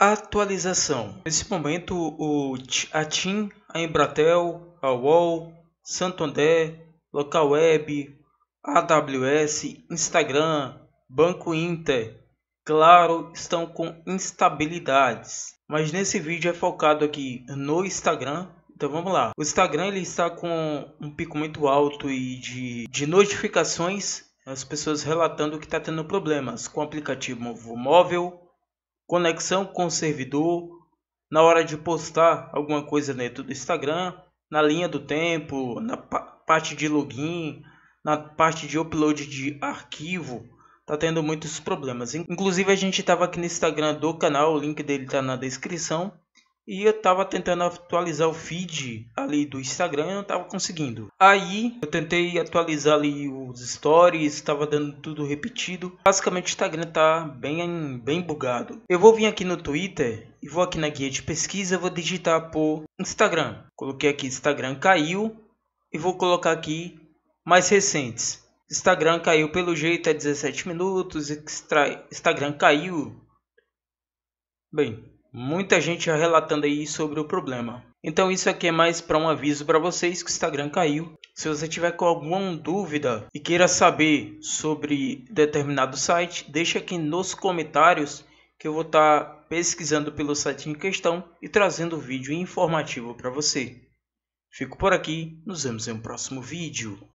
Atualização. Nesse momento, o, a TIM, a Embratel, a UOL, Santander, Local Web, AWS, Instagram, Banco Inter, claro, estão com instabilidades. Mas nesse vídeo é focado aqui no Instagram. Então vamos lá. O Instagram ele está com um pico muito alto e de, de notificações, as pessoas relatando que está tendo problemas com o aplicativo móvel conexão com o servidor, na hora de postar alguma coisa dentro do Instagram, na linha do tempo, na parte de login, na parte de upload de arquivo, tá tendo muitos problemas. Inclusive a gente estava aqui no Instagram do canal, o link dele tá na descrição e eu tava tentando atualizar o feed ali do Instagram e não tava conseguindo. Aí eu tentei atualizar ali os stories, estava dando tudo repetido. Basicamente o Instagram tá bem bem bugado. Eu vou vir aqui no Twitter e vou aqui na guia de pesquisa, vou digitar por Instagram. Coloquei aqui Instagram caiu e vou colocar aqui mais recentes. Instagram caiu pelo jeito há é 17 minutos, Instagram caiu. Bem, Muita gente já relatando aí sobre o problema. Então isso aqui é mais para um aviso para vocês que o Instagram caiu. Se você tiver com alguma dúvida e queira saber sobre determinado site, deixa aqui nos comentários que eu vou estar tá pesquisando pelo site em questão e trazendo vídeo informativo para você. Fico por aqui, nos vemos em um próximo vídeo.